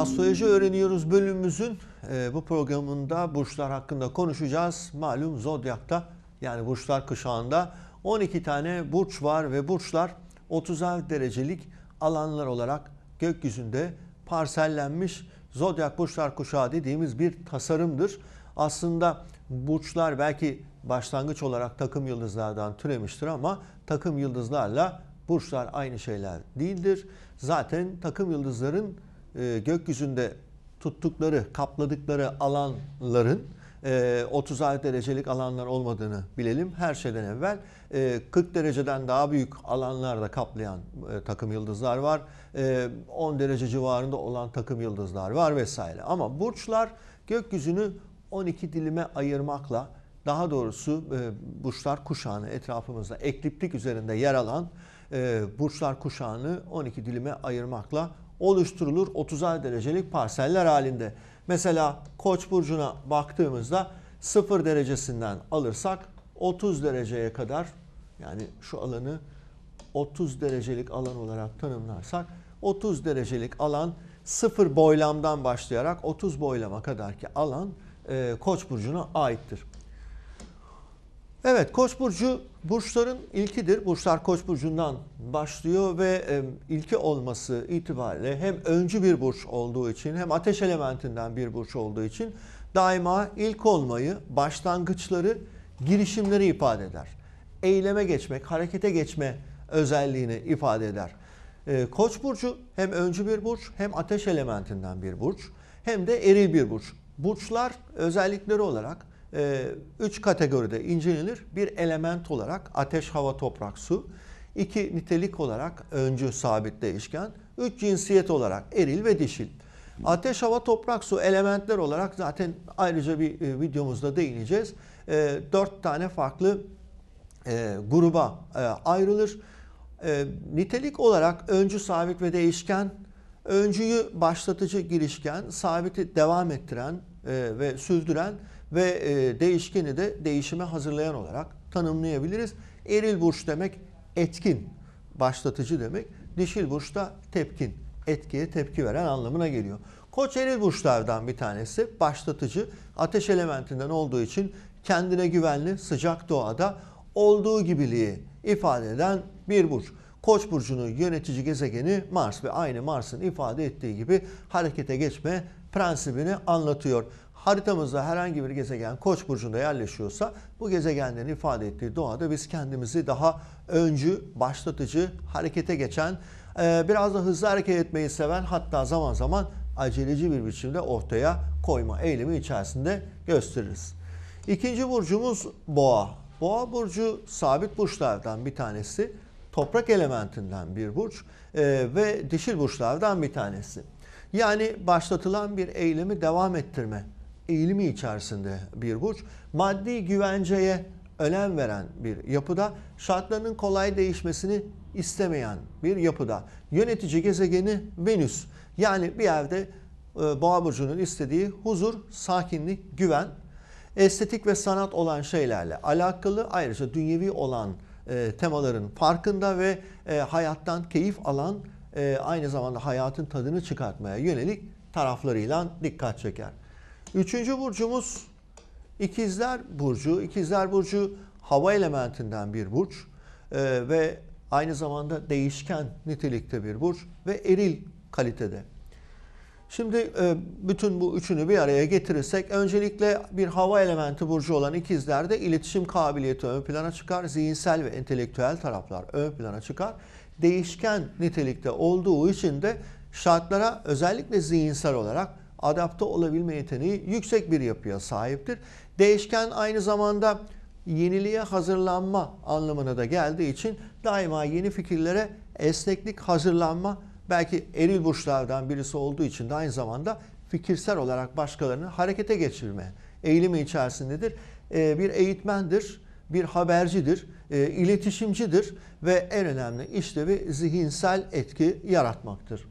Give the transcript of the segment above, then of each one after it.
Astroloji Öğreniyoruz bölümümüzün e, bu programında burçlar hakkında konuşacağız. Malum Zodyak'ta yani burçlar kuşağında 12 tane burç var ve burçlar 30'ar derecelik alanlar olarak gökyüzünde parsellenmiş Zodyak burçlar kuşağı dediğimiz bir tasarımdır. Aslında burçlar belki başlangıç olarak takım yıldızlardan türemiştir ama takım yıldızlarla burçlar aynı şeyler değildir. Zaten takım yıldızların e, gökyüzünde tuttukları, kapladıkları alanların e, 36 derecelik alanlar olmadığını bilelim. Her şeyden evvel e, 40 dereceden daha büyük alanlarda kaplayan e, takım yıldızlar var. E, 10 derece civarında olan takım yıldızlar var vesaire. Ama burçlar gökyüzünü 12 dilime ayırmakla daha doğrusu e, burçlar kuşağını etrafımızda ekliptik üzerinde yer alan e, burçlar kuşağını 12 dilime ayırmakla oluşturulur 30'ar derecelik parseller halinde. Mesela Koç burcuna baktığımızda 0 derecesinden alırsak 30 dereceye kadar yani şu alanı 30 derecelik alan olarak tanımlarsak 30 derecelik alan 0 boylamdan başlayarak 30 boylama kadarki alan e, Koç burcuna aittir. Evet, Koç burcu burçların ilkidir. Burçlar Koç burcundan başlıyor ve e, ilki olması itibariyle hem öncü bir burç olduğu için hem ateş elementinden bir burç olduğu için daima ilk olmayı, başlangıçları, girişimleri ifade eder. Eyleme geçmek, harekete geçme özelliğini ifade eder. E, Koç burcu hem öncü bir burç, hem ateş elementinden bir burç, hem de eril bir burç. Burçlar özellikleri olarak e, üç kategoride incelenir Bir element olarak ateş, hava, toprak, su. İki nitelik olarak öncü, sabit, değişken. Üç cinsiyet olarak eril ve dişil. Ateş, hava, toprak, su elementler olarak zaten ayrıca bir e, videomuzda değineceğiz. E, dört tane farklı e, gruba e, ayrılır. E, nitelik olarak öncü, sabit ve değişken, öncüyü başlatıcı, girişken, sabiti devam ettiren e, ve sürdüren ve e, değişkeni de değişime hazırlayan olarak tanımlayabiliriz. Eril burç demek etkin, başlatıcı demek. Dişil burç da tepkin, etkiye tepki veren anlamına geliyor. Koç eril burçlardan bir tanesi başlatıcı, ateş elementinden olduğu için kendine güvenli, sıcak doğada olduğu gibiliği ifade eden bir burç. Koç burcunun yönetici gezegeni Mars ve aynı Mars'ın ifade ettiği gibi harekete geçme prensibini anlatıyor haritamızda herhangi bir gezegen Koç burcunda yerleşiyorsa bu gezegenlerin ifade ettiği doğada biz kendimizi daha öncü, başlatıcı, harekete geçen, e, biraz da hızlı hareket etmeyi seven hatta zaman zaman aceleci bir biçimde ortaya koyma eğilimi içerisinde gösteririz. İkinci burcumuz Boğa. Boğa burcu sabit burçlardan bir tanesi. Toprak elementinden bir burç e, ve dişil burçlardan bir tanesi. Yani başlatılan bir eylemi devam ettirme, eğilimi içerisinde bir burç. Maddi güvenceye önem veren bir yapıda, şartlarının kolay değişmesini istemeyen bir yapıda. Yönetici gezegeni Venüs. Yani bir yerde e, Boğa burcunun istediği huzur, sakinlik, güven, estetik ve sanat olan şeylerle alakalı ayrıca dünyevi olan e, temaların farkında ve e, hayattan keyif alan e, aynı zamanda hayatın tadını çıkartmaya yönelik taraflarıyla dikkat çeker. Üçüncü burcumuz İkizler Burcu. İkizler Burcu hava elementinden bir burç ee, ve aynı zamanda değişken nitelikte bir burç ve eril kalitede. Şimdi e, bütün bu üçünü bir araya getirirsek öncelikle bir hava elementi burcu olan ikizlerde iletişim kabiliyeti ön plana çıkar. Zihinsel ve entelektüel taraflar ön plana çıkar. Değişken nitelikte olduğu için de şartlara özellikle zihinsel olarak adapte olabilme yeteneği yüksek bir yapıya sahiptir. Değişken aynı zamanda yeniliğe hazırlanma anlamına da geldiği için daima yeni fikirlere esneklik, hazırlanma belki eril burçlardan birisi olduğu için de aynı zamanda fikirsel olarak başkalarını harekete geçirme eğilimi içerisindedir. Ee, bir eğitmendir, bir habercidir, e, iletişimcidir ve en önemli işlevi zihinsel etki yaratmaktır.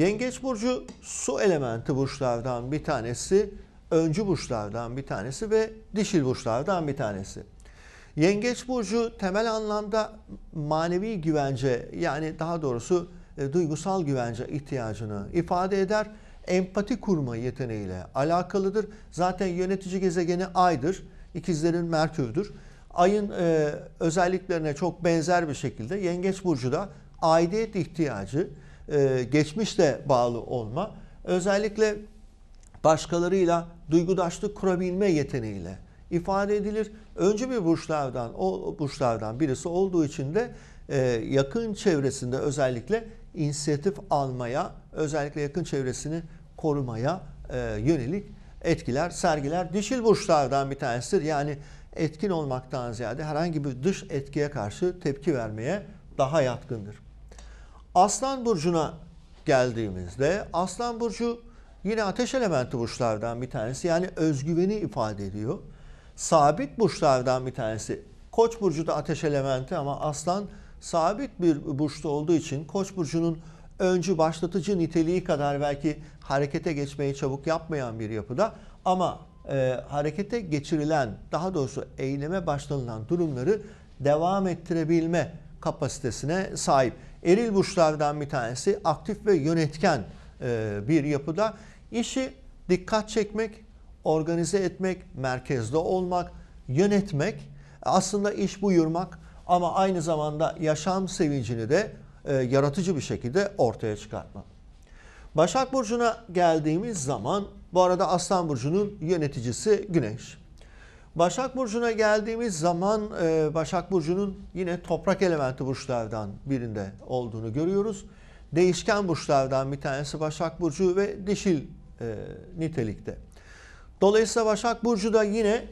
Yengeç burcu su elementi burçlardan bir tanesi, öncü burçlardan bir tanesi ve dişil burçlardan bir tanesi. Yengeç burcu temel anlamda manevi güvence yani daha doğrusu e, duygusal güvence ihtiyacını ifade eder. Empati kurma yeteneğiyle alakalıdır. Zaten yönetici gezegeni Ay'dır. İkizlerin Merkür'dür. Ay'ın e, özelliklerine çok benzer bir şekilde Yengeç burcu da aidiyet ihtiyacı, e, geçmişle bağlı olma, özellikle başkalarıyla duygudaşlık kurabilme yeteneğiyle ifade edilir. Önce bir burçlardan, o burçlardan birisi olduğu için de e, yakın çevresinde özellikle inisiyatif almaya, özellikle yakın çevresini korumaya e, yönelik etkiler sergiler. Dişil burçlardan bir tanesidir. Yani etkin olmaktan ziyade herhangi bir dış etkiye karşı tepki vermeye daha yatkındır. Aslan burcuna geldiğimizde Aslan burcu yine ateş elementi burçlardan bir tanesi. Yani özgüveni ifade ediyor. Sabit burçlardan bir tanesi. Koç burcu da ateş elementi ama Aslan sabit bir burçta olduğu için Koç burcunun öncü başlatıcı niteliği kadar belki harekete geçmeyi çabuk yapmayan bir yapıda ama e, harekete geçirilen daha doğrusu eyleme başlanılan durumları devam ettirebilme kapasitesine sahip eril burçlardan bir tanesi aktif ve yönetken e, bir yapıda işi dikkat çekmek, organize etmek, merkezde olmak, yönetmek, aslında iş buyurmak ama aynı zamanda yaşam sevincini de e, yaratıcı bir şekilde ortaya çıkartmak. Başak Burcu'na geldiğimiz zaman bu arada Aslan Burcu'nun yöneticisi Güneş. Başak Burcu'na geldiğimiz zaman e, Başak Burcu'nun yine toprak elementi burçlardan birinde olduğunu görüyoruz. Değişken burçlardan bir tanesi Başak Burcu ve dişil e, nitelikte. Dolayısıyla Başak Burcu da yine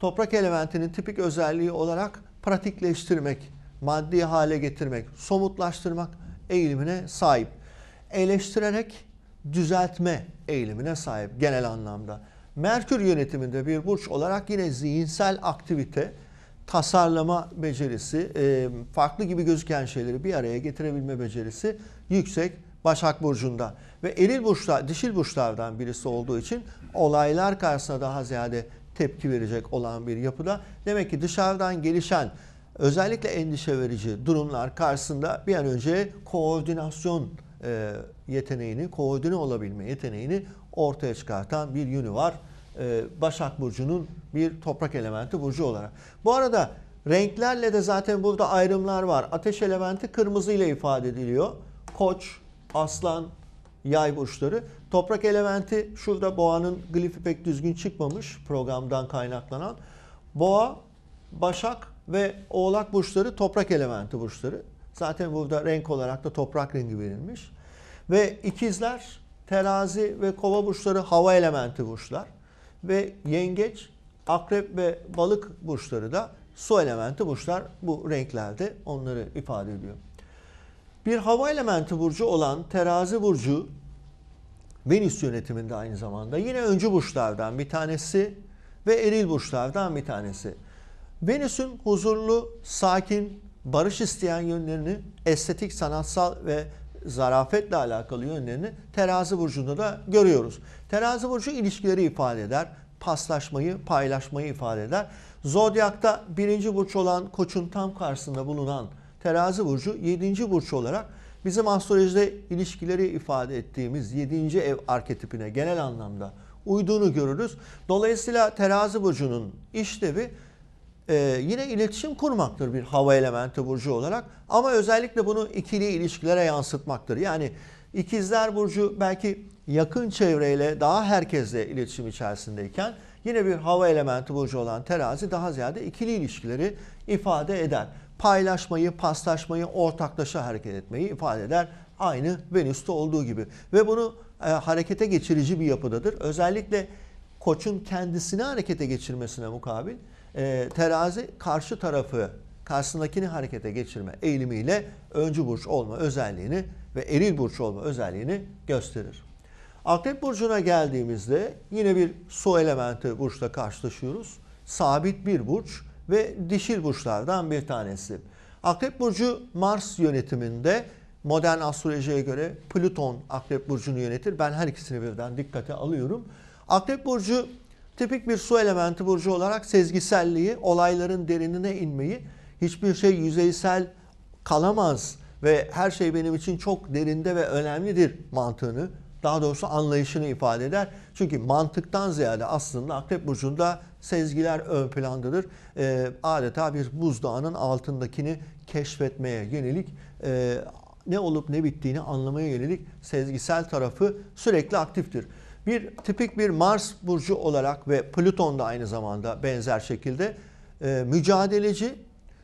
toprak elementinin tipik özelliği olarak pratikleştirmek, maddi hale getirmek, somutlaştırmak eğilimine sahip. Eleştirerek düzeltme eğilimine sahip genel anlamda. Merkür yönetiminde bir burç olarak yine zihinsel aktivite, tasarlama becerisi, e, farklı gibi gözüken şeyleri bir araya getirebilme becerisi yüksek Başak Burcu'nda. Ve eril burçlar, dişil burçlardan birisi olduğu için olaylar karşısında daha ziyade tepki verecek olan bir yapıda. Demek ki dışarıdan gelişen özellikle endişe verici durumlar karşısında bir an önce koordinasyon e, yeteneğini, koordine olabilme yeteneğini ortaya çıkartan bir yönü var. Ee, başak Burcu'nun bir toprak elementi burcu olarak. Bu arada renklerle de zaten burada ayrımlar var. Ateş elementi kırmızı ile ifade ediliyor. Koç, aslan, yay burçları. Toprak elementi şurada boğanın glifi pek düzgün çıkmamış programdan kaynaklanan. Boğa, başak ve oğlak burçları toprak elementi burçları. Zaten burada renk olarak da toprak rengi verilmiş. Ve ikizler terazi ve kova burçları hava elementi burçlar ve yengeç, akrep ve balık burçları da su elementi burçlar bu renklerde onları ifade ediyor. Bir hava elementi burcu olan terazi burcu Venüs yönetiminde aynı zamanda yine öncü burçlardan bir tanesi ve eril burçlardan bir tanesi. Venüs'ün huzurlu, sakin, barış isteyen yönlerini estetik, sanatsal ve zarafetle alakalı yönlerini terazi burcunda da görüyoruz. Terazi burcu ilişkileri ifade eder. Paslaşmayı, paylaşmayı ifade eder. Zodyak'ta birinci burç olan koçun tam karşısında bulunan terazi burcu yedinci burç olarak bizim astrolojide ilişkileri ifade ettiğimiz yedinci ev arketipine genel anlamda uyduğunu görürüz. Dolayısıyla terazi burcunun işlevi e, yine iletişim kurmaktır bir hava elementi burcu olarak. Ama özellikle bunu ikili ilişkilere yansıtmaktır. Yani ikizler burcu belki yakın çevreyle daha herkesle iletişim içerisindeyken yine bir hava elementi burcu olan terazi daha ziyade ikili ilişkileri ifade eder. Paylaşmayı, paslaşmayı, ortaklaşa hareket etmeyi ifade eder. Aynı Venüs'te olduğu gibi. Ve bunu e, harekete geçirici bir yapıdadır. Özellikle koçun kendisini harekete geçirmesine mukabil e, terazi karşı tarafı karşısındakini harekete geçirme eğilimiyle öncü burç olma özelliğini ve eril burç olma özelliğini gösterir. Akrep burcuna geldiğimizde yine bir su elementi burçla karşılaşıyoruz. Sabit bir burç ve dişil burçlardan bir tanesi. Akrep burcu Mars yönetiminde modern astrolojiye göre Plüton Akrep burcunu yönetir. Ben her ikisini birden dikkate alıyorum. Akrep burcu Tipik bir su elementi burcu olarak sezgiselliği, olayların derinine inmeyi, hiçbir şey yüzeysel kalamaz ve her şey benim için çok derinde ve önemlidir mantığını, daha doğrusu anlayışını ifade eder. Çünkü mantıktan ziyade aslında Akrep Burcu'nda sezgiler ön plandadır. E, adeta bir buzdağının altındakini keşfetmeye yönelik e, ne olup ne bittiğini anlamaya yönelik sezgisel tarafı sürekli aktiftir. Bir tipik bir Mars burcu olarak ve Plüton da aynı zamanda benzer şekilde e, mücadeleci,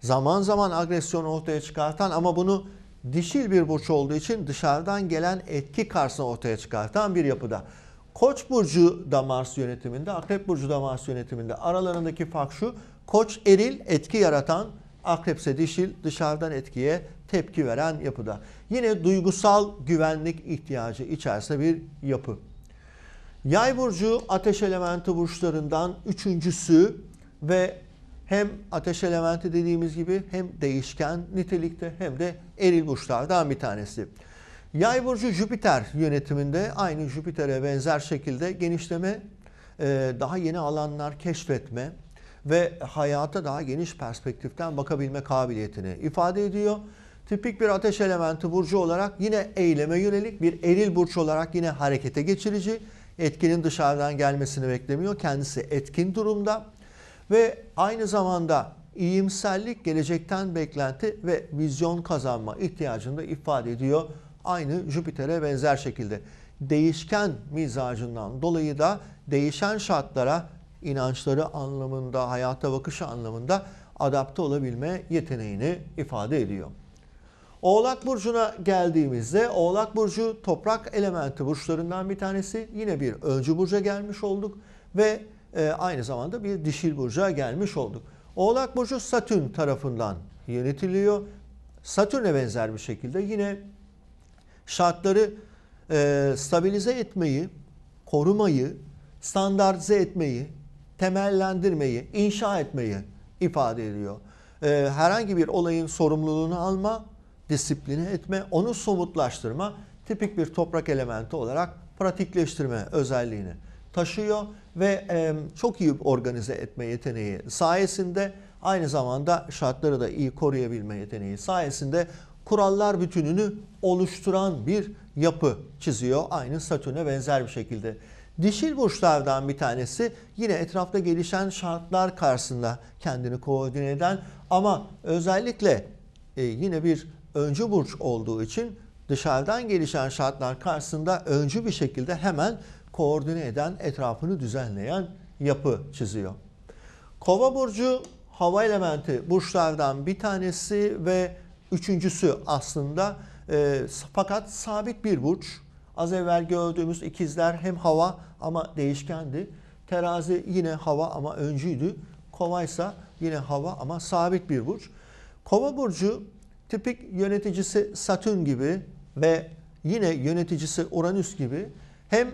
zaman zaman agresyonu ortaya çıkartan ama bunu dişil bir burç olduğu için dışarıdan gelen etki karşısında ortaya çıkartan bir yapıda. Koç burcu da Mars yönetiminde, Akrep burcu da Mars yönetiminde. Aralarındaki fark şu. Koç eril etki yaratan, akrepse dişil dışarıdan etkiye tepki veren yapıda. Yine duygusal güvenlik ihtiyacı içerisinde bir yapı. Yay burcu ateş elementi burçlarından üçüncüsü ve hem ateş elementi dediğimiz gibi hem değişken nitelikte hem de eril burçlardan bir tanesi. Yay burcu Jüpiter yönetiminde aynı Jüpiter'e benzer şekilde genişleme, e, daha yeni alanlar keşfetme ve hayata daha geniş perspektiften bakabilme kabiliyetini ifade ediyor. Tipik bir ateş elementi burcu olarak yine eyleme yönelik bir eril burç olarak yine harekete geçirici Etkinin dışarıdan gelmesini beklemiyor. Kendisi etkin durumda ve aynı zamanda iyimserlik, gelecekten beklenti ve vizyon kazanma ihtiyacını da ifade ediyor. Aynı Jüpiter'e benzer şekilde. Değişken mizacından dolayı da değişen şartlara inançları anlamında, hayata bakışı anlamında adapte olabilme yeteneğini ifade ediyor. Oğlak Burcu'na geldiğimizde Oğlak Burcu toprak elementi burçlarından bir tanesi. Yine bir öncü burca gelmiş olduk ve e, aynı zamanda bir dişil burca gelmiş olduk. Oğlak Burcu Satürn tarafından yönetiliyor. Satürn'e benzer bir şekilde yine şartları e, stabilize etmeyi, korumayı, standartize etmeyi, temellendirmeyi, inşa etmeyi ifade ediyor. E, herhangi bir olayın sorumluluğunu alma disipline etme, onu somutlaştırma tipik bir toprak elementi olarak pratikleştirme özelliğini taşıyor ve e, çok iyi organize etme yeteneği sayesinde aynı zamanda şartları da iyi koruyabilme yeteneği sayesinde kurallar bütününü oluşturan bir yapı çiziyor. Aynı Satürn'e benzer bir şekilde. Dişil burçlardan bir tanesi yine etrafta gelişen şartlar karşısında kendini koordine eden ama özellikle e, yine bir öncü burç olduğu için dışarıdan gelişen şartlar karşısında öncü bir şekilde hemen koordine eden, etrafını düzenleyen yapı çiziyor. Kova burcu hava elementi burçlardan bir tanesi ve üçüncüsü aslında e, fakat sabit bir burç. Az evvel gördüğümüz ikizler hem hava ama değişkendi. Terazi yine hava ama öncüydü. Kova ise yine hava ama sabit bir burç. Kova burcu tipik yöneticisi Satürn gibi ve yine yöneticisi Uranüs gibi hem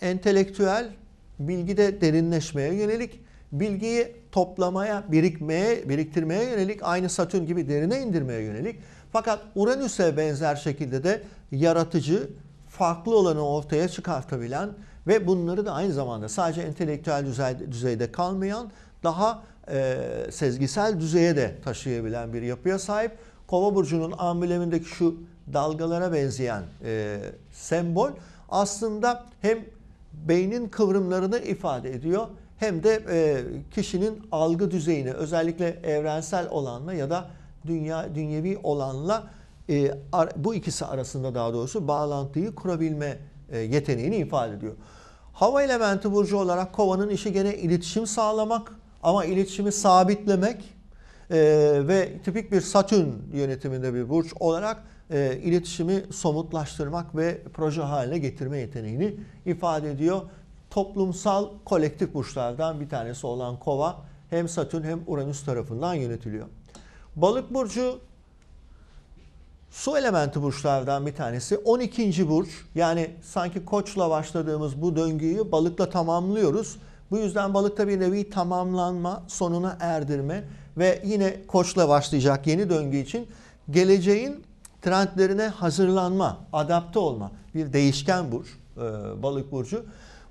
entelektüel bilgide derinleşmeye yönelik bilgiyi toplamaya, birikmeye, biriktirmeye yönelik aynı Satürn gibi derine indirmeye yönelik fakat Uranüs'e benzer şekilde de yaratıcı, farklı olanı ortaya çıkartabilen ve bunları da aynı zamanda sadece entelektüel düzeyde, düzeyde kalmayan daha e, sezgisel düzeye de taşıyabilen bir yapıya sahip. Kova burcunun ambülemindeki şu dalgalara benzeyen e, sembol aslında hem beynin kıvrımlarını ifade ediyor hem de e, kişinin algı düzeyini özellikle evrensel olanla ya da dünya dünyevi olanla e, ar, bu ikisi arasında daha doğrusu bağlantıyı kurabilme e, yeteneğini ifade ediyor. Hava elementi burcu olarak kovanın işi gene iletişim sağlamak ama iletişimi sabitlemek e, ve tipik bir Satürn yönetiminde bir burç olarak e, iletişimi somutlaştırmak ve proje haline getirme yeteneğini ifade ediyor. Toplumsal kolektif burçlardan bir tanesi olan kova hem Satürn hem Uranüs tarafından yönetiliyor. Balık burcu su elementi burçlardan bir tanesi. 12. burç yani sanki koçla başladığımız bu döngüyü balıkla tamamlıyoruz bu yüzden balıkta bir nevi tamamlanma, sonuna erdirme ve yine koçla başlayacak yeni döngü için geleceğin trendlerine hazırlanma, adapte olma. Bir değişken burç, e, balık burcu.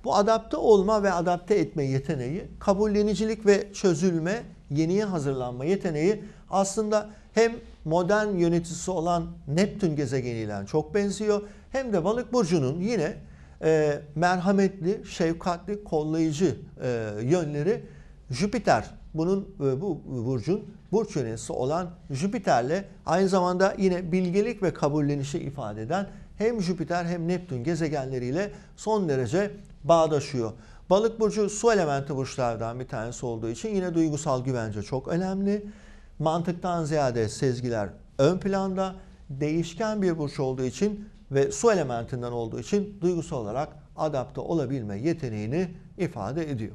Bu adapte olma ve adapte etme yeteneği, kabullenicilik ve çözülme, yeniye hazırlanma yeteneği aslında hem modern yöneticisi olan Neptün gezegeniyle çok benziyor hem de balık burcunun yine e, merhametli, şefkatli, kollayıcı e, yönleri Jüpiter. Bunun e, bu burcun burç yöneticisi olan Jüpiter'le aynı zamanda yine bilgelik ve kabullenişi ifade eden hem Jüpiter hem Neptün gezegenleriyle son derece bağdaşıyor. Balık burcu su elementi burçlardan bir tanesi olduğu için yine duygusal güvence çok önemli. Mantıktan ziyade sezgiler ön planda. Değişken bir burç olduğu için ve su elementinden olduğu için duygusal olarak adapte olabilme yeteneğini ifade ediyor.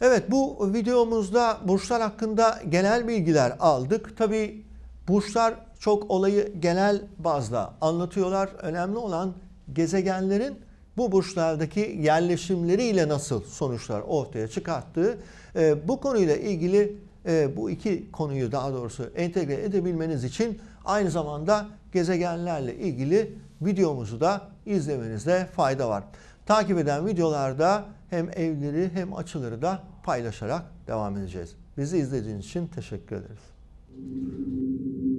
Evet bu videomuzda burçlar hakkında genel bilgiler aldık. Tabi burçlar çok olayı genel bazda anlatıyorlar. Önemli olan gezegenlerin bu burçlardaki yerleşimleriyle nasıl sonuçlar ortaya çıkarttığı. E, bu konuyla ilgili e, bu iki konuyu daha doğrusu entegre edebilmeniz için aynı zamanda gezegenlerle ilgili videomuzu da izlemenizde fayda var. Takip eden videolarda hem evleri hem açıları da paylaşarak devam edeceğiz. Bizi izlediğiniz için teşekkür ederiz.